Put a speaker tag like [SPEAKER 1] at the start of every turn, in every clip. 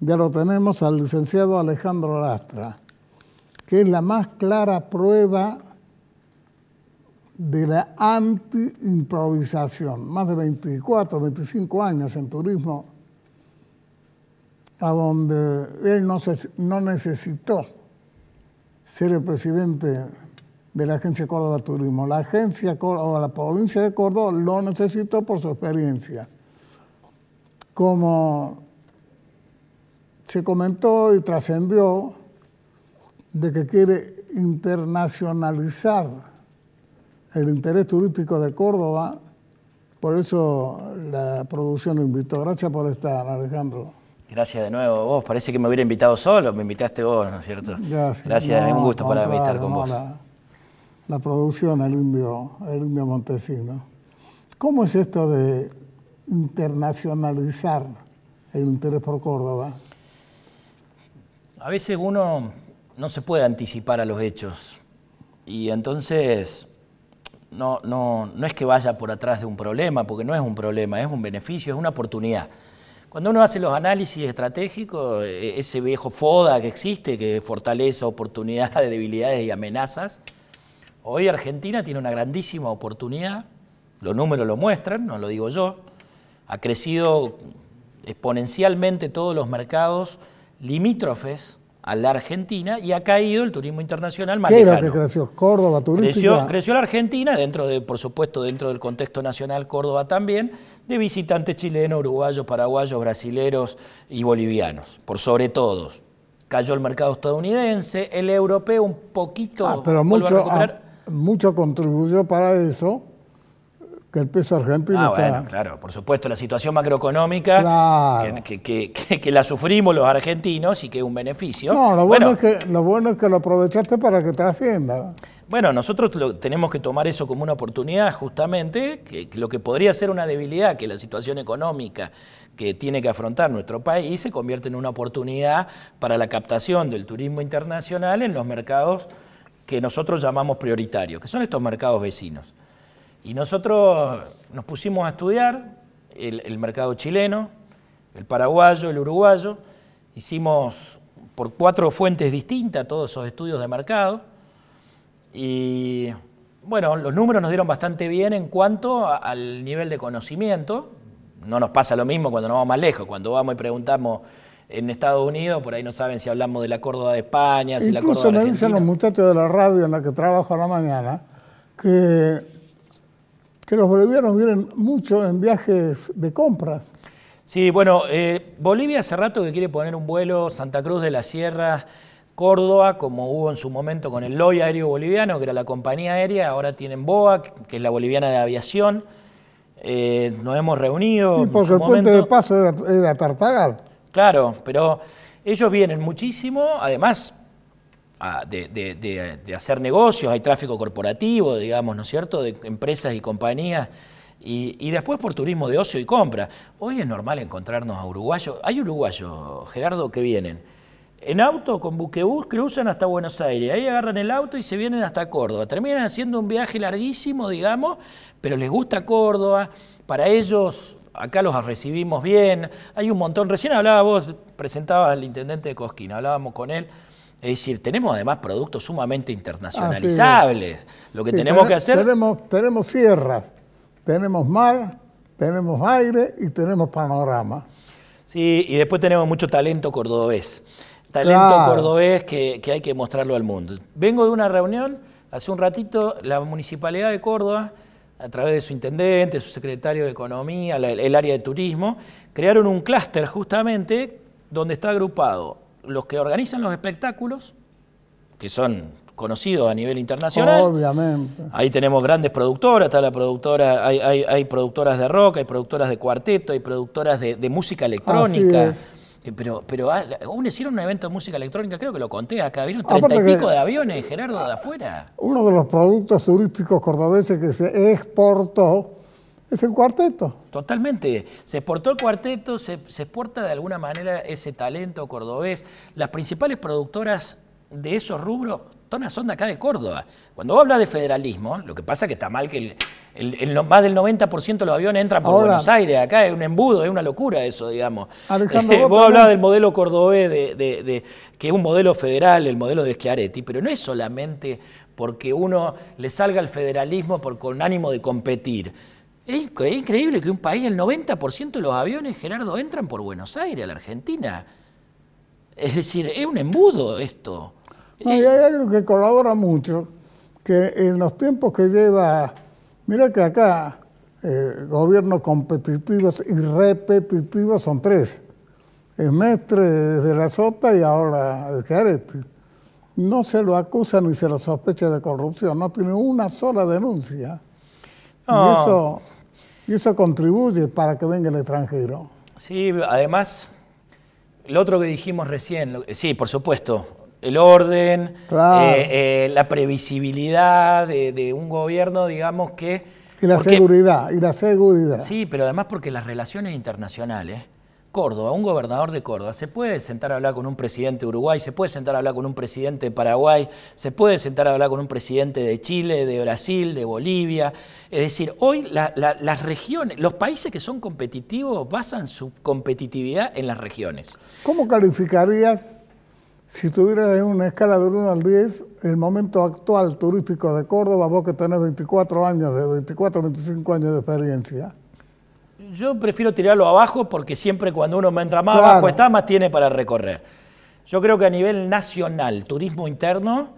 [SPEAKER 1] ya lo tenemos al licenciado Alejandro Lastra, que es la más clara prueba de la anti-improvisación. Más de 24, 25 años en turismo, a donde él no, se, no necesitó ser el presidente de la Agencia Córdoba Turismo. La Agencia o la provincia de Córdoba lo necesitó por su experiencia como se comentó y trascendió de que quiere internacionalizar el interés turístico de Córdoba, por eso la producción lo invitó. Gracias por estar, Alejandro.
[SPEAKER 2] Gracias de nuevo vos. Parece que me hubiera invitado solo, me invitaste vos, ¿no es cierto? Gracias, Gracias un gusto para estar con vos.
[SPEAKER 1] La, producción, el indio, el indio Montesino. ¿Cómo es esto de internacionalizar el interés por Córdoba?
[SPEAKER 2] a veces uno no se puede anticipar a los hechos y entonces no, no, es que vaya por atrás de un problema, porque no es un problema, es un beneficio, es una oportunidad. Cuando uno hace los análisis estratégicos, e, ese viejo FODA que existe, que fortalece oportunidades, debilidades y amenazas, hoy Argentina tiene una grandísima oportunidad, los números lo muestran, no lo digo yo, ha crecido exponencialmente todos los mercados limítrofes a la Argentina y ha caído el turismo internacional más ¿Qué Era que
[SPEAKER 1] creció? Córdoba turística. Ah.
[SPEAKER 2] Creció, la Argentina, dentro de, por supuesto, dentro del contexto nacional Córdoba también, de visitantes chilenos, uruguayos, paraguayos, brasileros y bolivianos, por sobre todo Cayó el mercado estadounidense, el europeo un poquito... Ah, pero ah,
[SPEAKER 1] mucho contribuyó para eso que el peso argentino ah, está... Bueno,
[SPEAKER 2] claro, por supuesto, la situación macroeconómica que, la sufrimos los argentinos y que es un beneficio. No, lo bueno, es
[SPEAKER 1] que, lo bueno que lo aprovechaste para que te hacienda.
[SPEAKER 2] Bueno, nosotros tenemos que tomar eso como una oportunidad, justamente, que, que lo que podría ser una debilidad, que la situación económica que tiene que afrontar nuestro país se convierte en una oportunidad para la captación del turismo internacional en los mercados que nosotros llamamos prioritarios, que son estos mercados vecinos. Y nosotros nos pusimos a estudiar el, mercado chileno, el paraguayo, el uruguayo, hicimos por cuatro fuentes distintas todos esos estudios de mercado y bueno, los números nos dieron bastante bien en cuanto al nivel de conocimiento. No nos pasa lo mismo cuando nos vamos más lejos, cuando vamos y preguntamos en Estados Unidos, por ahí no saben si hablamos de la Córdoba de España, si la Córdoba de Argentina. me dicen los
[SPEAKER 1] muchachos de la radio en la que trabajo a la mañana que que los bolivianos vienen mucho en viajes de compras.
[SPEAKER 2] Sí, bueno, eh, Bolivia hace rato que quiere poner un vuelo Santa Cruz de la Sierra, Córdoba, como hubo en su momento con el LOI Aéreo Boliviano, que era la compañía aérea, ahora tienen BOA, que es la boliviana de aviación. Eh, nos hemos reunido. porque el puente de
[SPEAKER 1] paso de era Tartagal.
[SPEAKER 2] Claro, pero ellos vienen muchísimo, además de, hacer negocios, hay tráfico corporativo, digamos, ¿no es cierto?, de empresas y compañías, y, después por turismo de ocio y compra. Hoy es normal encontrarnos a uruguayos, hay uruguayos, Gerardo, que vienen en auto con buquebús, cruzan hasta Buenos Aires, ahí agarran el auto y se vienen hasta Córdoba. Terminan haciendo un viaje larguísimo, digamos, pero les gusta Córdoba, para ellos acá los recibimos bien, hay un montón, recién hablaba vos, presentabas al intendente de Cosquín, hablábamos con él, es decir, tenemos además productos sumamente internacionalizables. Lo que tenemos que hacer...
[SPEAKER 1] Tenemos, tenemos sierras, tenemos mar, tenemos aire y tenemos panorama.
[SPEAKER 2] Sí, y después tenemos mucho talento cordobés. Talento cordobés que, que hay que mostrarlo al mundo. Vengo de una reunión, hace un ratito, la Municipalidad de Córdoba a través de su intendente, su secretario de Economía, el área de turismo, crearon un clúster justamente donde está agrupado los que organizan los espectáculos, que son conocidos a nivel internacional.
[SPEAKER 1] Obviamente.
[SPEAKER 2] Ahí tenemos grandes productoras, está la productora, hay, productoras de rock, hay productoras de cuarteto, hay productoras de, música electrónica. Pero, pero ah, aún hicieron un evento de música electrónica, creo que lo conté acá, vieron treinta y pico de aviones, Gerardo, de afuera.
[SPEAKER 1] Uno de los productos turísticos cordobeses que se exportó es el cuarteto.
[SPEAKER 2] Totalmente. Se exportó el cuarteto, se, exporta de alguna manera ese talento cordobés. Las principales productoras de esos rubros todas son de acá de Córdoba. Cuando vos hablas de federalismo, lo que pasa es que está mal que el, más del 90% de los aviones entran por Buenos Aires, acá es un embudo, es una locura eso, digamos.
[SPEAKER 1] Alejandro, vos hablas del
[SPEAKER 2] modelo cordobés, de, que es un modelo federal, el modelo de Schiaretti, pero no es solamente porque uno le salga al federalismo por, con ánimo de competir es increíble que un país, el 90% de los aviones, Gerardo, entran por Buenos Aires, a la Argentina. Es decir, es un embudo esto.
[SPEAKER 1] y hay algo que colabora mucho, que en los tiempos que lleva, mira que acá eh, gobiernos competitivos y repetitivos son tres. El Mestre de la Sota y ahora el Carete. No se lo acusa ni se lo sospecha de corrupción, no tiene una sola denuncia. Y eso y eso contribuye para que venga el extranjero.
[SPEAKER 2] Sí, además, lo otro que dijimos recién, eh, sí, por supuesto, el orden, eh,
[SPEAKER 1] eh,
[SPEAKER 2] la previsibilidad de, un gobierno, digamos que...
[SPEAKER 1] Y la seguridad, y la seguridad.
[SPEAKER 2] Sí, pero además porque las relaciones internacionales Córdoba, un gobernador de Córdoba, se puede sentar a hablar con un presidente de Uruguay, se puede sentar a hablar con un presidente de Paraguay, se puede sentar a hablar con un presidente de Chile, de Brasil, de Bolivia. Es decir, hoy las regiones, los países que son competitivos basan su competitividad en las regiones.
[SPEAKER 1] ¿Cómo calificarías, si tuvieras en una escala de 1 al 10, el momento actual turístico de Córdoba, vos que tenés 24 años, de 24 25 años de experiencia?
[SPEAKER 2] yo prefiero tirarlo abajo porque siempre cuando uno entra más abajo está, más tiene para recorrer. Yo creo que a nivel nacional, turismo interno,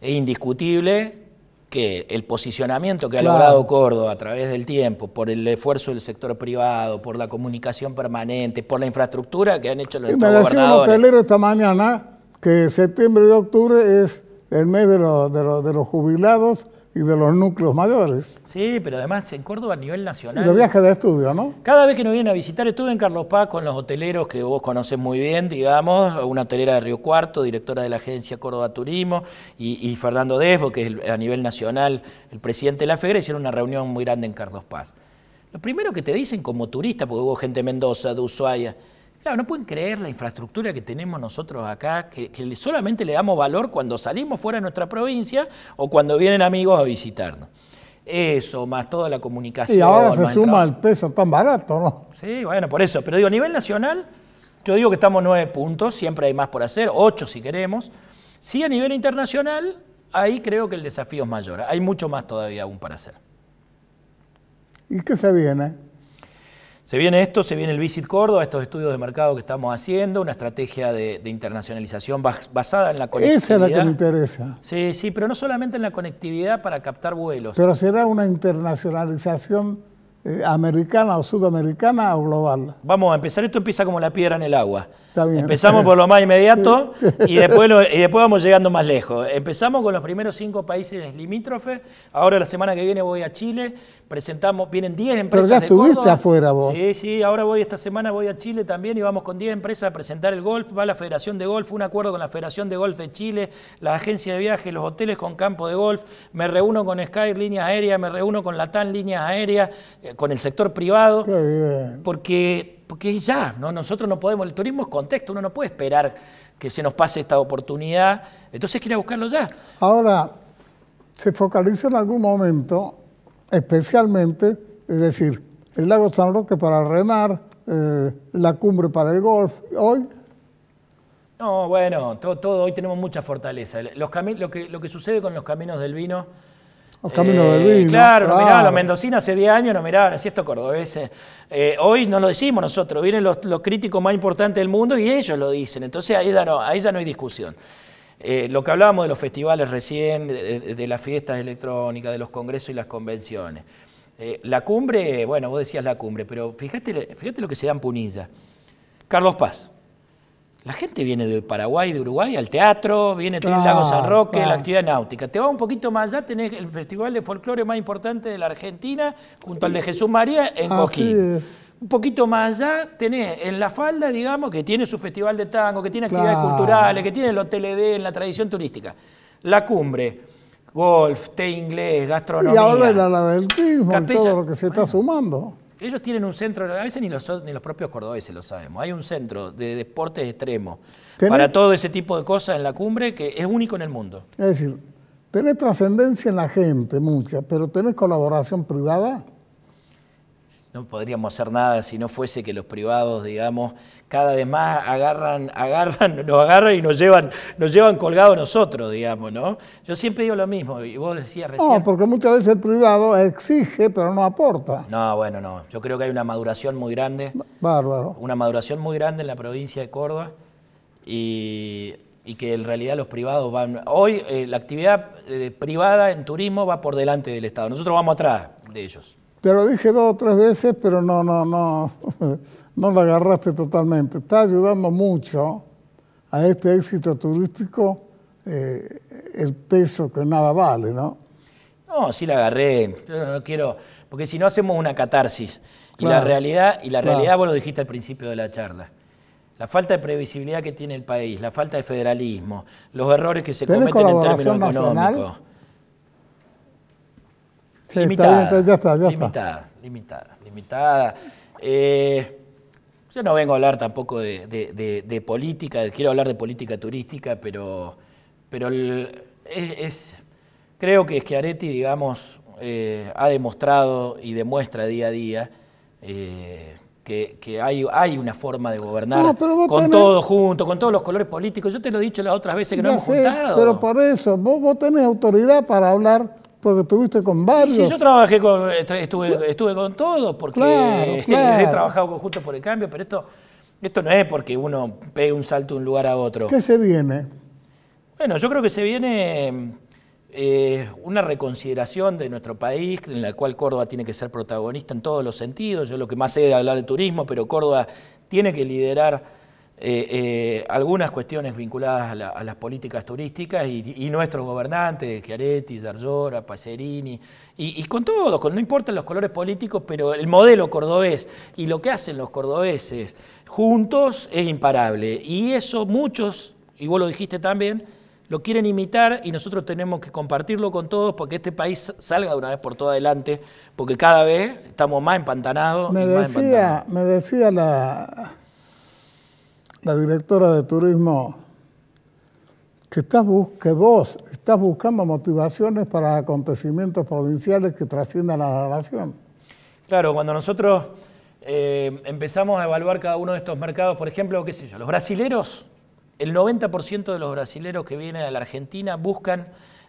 [SPEAKER 2] es indiscutible que el posicionamiento que ha logrado Córdoba a través del tiempo, por el esfuerzo del sector privado, por la comunicación permanente, por la infraestructura que han hecho los Y me decía un
[SPEAKER 1] hotelero esta mañana que septiembre y octubre es el mes de los jubilados y de los núcleos mayores.
[SPEAKER 2] Sí, pero además en Córdoba a nivel nacional. Y los viajes
[SPEAKER 1] de estudio, ¿no?
[SPEAKER 2] Cada vez que nos vienen a visitar, estuve en Carlos Paz con los hoteleros que vos conocés muy bien, digamos, una hotelera de Río Cuarto, directora de la agencia Córdoba Turismo, y, Fernando Desbo, que es a nivel nacional el presidente de la FEGRE, hicieron una reunión muy grande en Carlos Paz. Lo primero que te dicen como turista, porque hubo gente de Mendoza, de Ushuaia, Claro, no pueden creer la infraestructura que tenemos nosotros acá, que, solamente le damos valor cuando salimos fuera de nuestra provincia o cuando vienen amigos a visitarnos. Eso, más toda la comunicación. Y ahora se suma
[SPEAKER 1] el peso tan barato, ¿no?
[SPEAKER 2] Sí, bueno, por eso. Pero digo, a nivel nacional, yo digo que estamos nueve puntos, siempre hay más por hacer, ocho si queremos. Sí, a nivel internacional, ahí creo que el desafío es mayor. Hay mucho más todavía aún para hacer.
[SPEAKER 1] ¿Y qué se viene?
[SPEAKER 2] Se viene esto, se viene el Visit Córdoba, estos estudios de mercado que estamos haciendo, una estrategia de, internacionalización basada en la conectividad. Esa es la que me
[SPEAKER 1] interesa.
[SPEAKER 2] Sí, sí, pero no solamente en la conectividad para captar vuelos. Pero
[SPEAKER 1] será una internacionalización eh, americana o sudamericana o global.
[SPEAKER 2] Vamos a empezar, esto empieza como la piedra en el agua.
[SPEAKER 1] Empezamos
[SPEAKER 2] por lo más inmediato y, después vamos llegando más lejos. Empezamos con los primeros cinco países limítrofes, ahora la semana que viene voy a Chile, presentamos, vienen 10 empresas. Pero ya estuviste afuera vos. Sí, sí, ahora voy, esta semana voy a Chile también y vamos con 10 empresas a presentar el golf, va la Federación de Golf, un acuerdo con la Federación de Golf de Chile, la agencia de viajes, los hoteles con campo de golf, me reúno con Sky Líneas Aéreas, me reúno con Latán Líneas Aéreas con el sector privado, porque, porque ya, ¿no? nosotros no podemos, el turismo es contexto, uno no puede esperar que se nos pase esta oportunidad, entonces quiere buscarlo ya.
[SPEAKER 1] Ahora, se focaliza en algún momento, especialmente, es decir, el lago San Roque para remar, eh, la cumbre para el golf, hoy...
[SPEAKER 2] No, bueno, todo, todo hoy tenemos mucha fortaleza. Los lo, que, lo que sucede con los caminos del vino
[SPEAKER 1] los caminos del eh, Claro, no los
[SPEAKER 2] mendocinos hace 10 años, nos miraban así estos cordobeses. Eh, hoy no lo decimos nosotros, vienen los, críticos más importantes del mundo y ellos lo dicen. Entonces ahí ya no, no hay discusión. Eh, lo que hablábamos de los festivales recién, de, las fiestas electrónicas, de los congresos y las convenciones. la cumbre, bueno, vos decías la cumbre, pero fíjate, fíjate lo que se dan en Punilla. Carlos Paz, la gente viene de Paraguay, de Uruguay, al teatro, viene claro, Lago San Roque, la actividad náutica. Te va un poquito más allá, tenés el festival de folclore más importante de la Argentina, junto al de Jesús María, en Cojín. Un poquito más allá tenés en La Falda, digamos, que tiene su festival de tango, que tiene actividades culturales, que tiene el Hotel de en la tradición turística. La Cumbre, golf, té inglés, gastronomía. Y ahora la del todo
[SPEAKER 1] lo que se está sumando
[SPEAKER 2] ellos tienen un centro, a veces ni los, ni los propios cordobeses lo sabemos, hay un centro de deportes extremos para todo ese tipo de cosas en la cumbre que es único en el mundo.
[SPEAKER 1] Es decir, tenés trascendencia en la gente, mucha, pero tenés colaboración privada
[SPEAKER 2] no podríamos hacer nada si no fuese que los privados, digamos, cada vez más agarran, agarran, nos agarran y nos llevan, nos llevan colgados nosotros, digamos, ¿no? Yo siempre digo lo mismo, y vos decías recién. No,
[SPEAKER 1] porque muchas veces el privado exige, pero no aporta.
[SPEAKER 2] No, bueno, no. Yo creo que hay una maduración muy grande. Bárbaro. Una maduración muy grande en la provincia de Córdoba. Y y que en realidad los privados van... Hoy eh, la actividad eh, privada en turismo va por delante del Estado, nosotros vamos atrás de ellos.
[SPEAKER 1] Te lo dije dos o tres veces, pero no, no, no, no lo agarraste totalmente. Está ayudando mucho a este éxito turístico eh, el peso que nada vale, ¿no?
[SPEAKER 2] No, sí la agarré. quiero, porque si no hacemos una catarsis. y la realidad, y la realidad vos lo dijiste al principio de la charla. La falta de previsibilidad que tiene el país, la falta de federalismo, los errores que se cometen en términos económicos
[SPEAKER 1] limitada, limitada,
[SPEAKER 2] limitada, eh, yo no vengo a hablar tampoco de, política, quiero hablar de política turística, pero, pero es, creo que Schiaretti, digamos, eh, ha demostrado y demuestra día a día eh, que, hay, hay, una forma de gobernar con todo junto, con todos los colores políticos. Yo te lo he dicho las otras veces que no hemos juntado. Pero
[SPEAKER 1] por eso, vos tenés autoridad para hablar porque estuviste con varios. Sí, yo
[SPEAKER 2] trabajé con, estuve, con todos, porque he trabajado con por el Cambio, pero esto, esto no es porque uno pegue un salto de un lugar a otro. ¿Qué
[SPEAKER 1] se viene?
[SPEAKER 2] Bueno, yo creo que se viene eh, una reconsideración de nuestro país, en la cual Córdoba tiene que ser protagonista en todos los sentidos. Yo lo que más sé es hablar de turismo, pero Córdoba tiene que liderar eh, eh, algunas cuestiones vinculadas a, las políticas turísticas y, nuestros gobernantes, Chiaretti, Zarlora, Pacerini, y, con todos, no importan los colores políticos, pero el modelo cordobés y lo que hacen los cordobeses juntos es imparable. Y eso muchos, y vos lo dijiste también, lo quieren imitar y nosotros tenemos que compartirlo con todos porque este país salga de una vez por todas adelante, porque cada vez estamos más empantanados. más empantanados.
[SPEAKER 1] me decía la la directora de turismo, que estás vos estás buscando motivaciones para acontecimientos provinciales que trasciendan a la nación.
[SPEAKER 2] Claro, cuando nosotros eh, empezamos a evaluar cada uno de estos mercados, por ejemplo, qué sé yo, los
[SPEAKER 1] brasileros,
[SPEAKER 2] el 90% de los brasileros que vienen a la Argentina buscan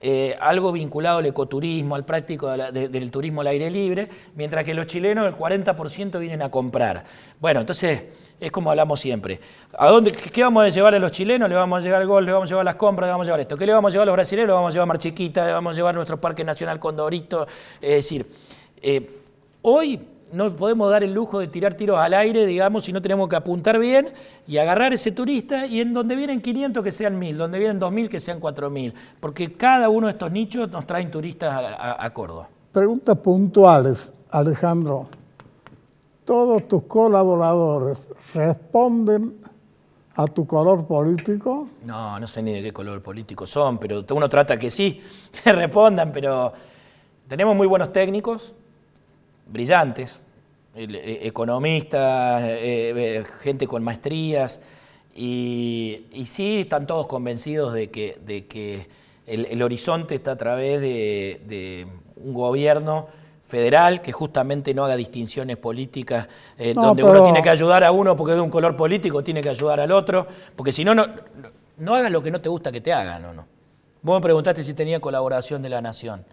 [SPEAKER 2] eh, algo vinculado al ecoturismo, al práctico del turismo al aire libre, mientras que los chilenos el 40% vienen a comprar. Bueno, entonces es como hablamos siempre. ¿A dónde, ¿Qué vamos a llevar a los chilenos? Le vamos a llevar el gol, le vamos a llevar las compras, le vamos a llevar esto. ¿Qué le vamos a llevar a los brasileños? Le vamos a llevar Marchiquita, le vamos a llevar nuestro Parque Nacional Condorito. es decir, eh, hoy no podemos dar el lujo de tirar tiros al aire, digamos, si no tenemos que apuntar bien y agarrar ese turista y en donde vienen 500 que sean 1000, donde vienen 2000 que sean 4000, porque cada uno de estos nichos nos traen turistas a, Córdoba.
[SPEAKER 1] Preguntas puntuales, Alejandro. ¿Todos tus colaboradores responden a tu color político?
[SPEAKER 2] No, no sé ni de qué color político son, pero uno trata que sí, que respondan, pero tenemos muy buenos técnicos, brillantes, eh, economistas, eh, eh, gente con maestrías, y, sí están todos convencidos de que, el, horizonte está a través de, un gobierno federal que justamente no haga distinciones políticas, donde uno tiene que ayudar a uno porque es de un color político, tiene que ayudar al otro, porque si no, no, no hagas lo que no te gusta que te hagan, ¿o no? Vos me preguntaste si tenía colaboración de la nación.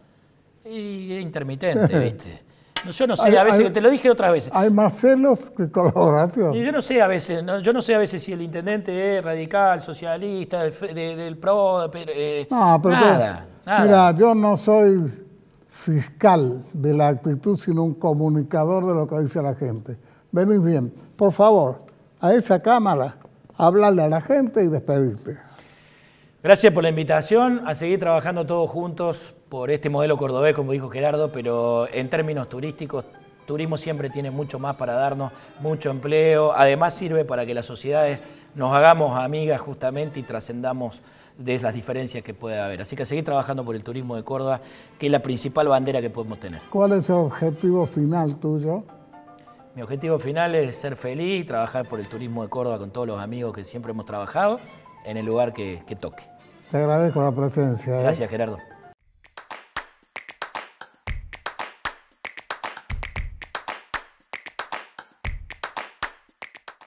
[SPEAKER 2] Y es intermitente, ¿viste? Yo no sé, a veces, te lo dije
[SPEAKER 1] otras veces. Hay más celos que colaboración.
[SPEAKER 2] Yo no sé a veces, yo no sé a veces si el intendente es radical, socialista, del, PRO, eh, no, pero Mira,
[SPEAKER 1] yo no soy fiscal de la actitud, sino un comunicador de lo que dice la gente. Venid bien, por favor, a esa cámara, hablarle a la gente y despedirte.
[SPEAKER 2] Gracias por la invitación, a seguir trabajando todos juntos por este modelo cordobés, como dijo Gerardo, pero en términos turísticos, turismo siempre tiene mucho más para darnos, mucho empleo, además sirve para que las sociedades nos hagamos amigas justamente y trascendamos de las diferencias que puede haber. Así que seguir trabajando por el turismo de Córdoba, que es la principal bandera que podemos tener.
[SPEAKER 1] ¿Cuál es el objetivo final tuyo?
[SPEAKER 2] Mi objetivo final es ser feliz trabajar por el turismo de Córdoba con todos los amigos que siempre hemos trabajado en el lugar que, toque.
[SPEAKER 1] Te agradezco la presencia. ¿eh? Gracias,
[SPEAKER 2] Gerardo.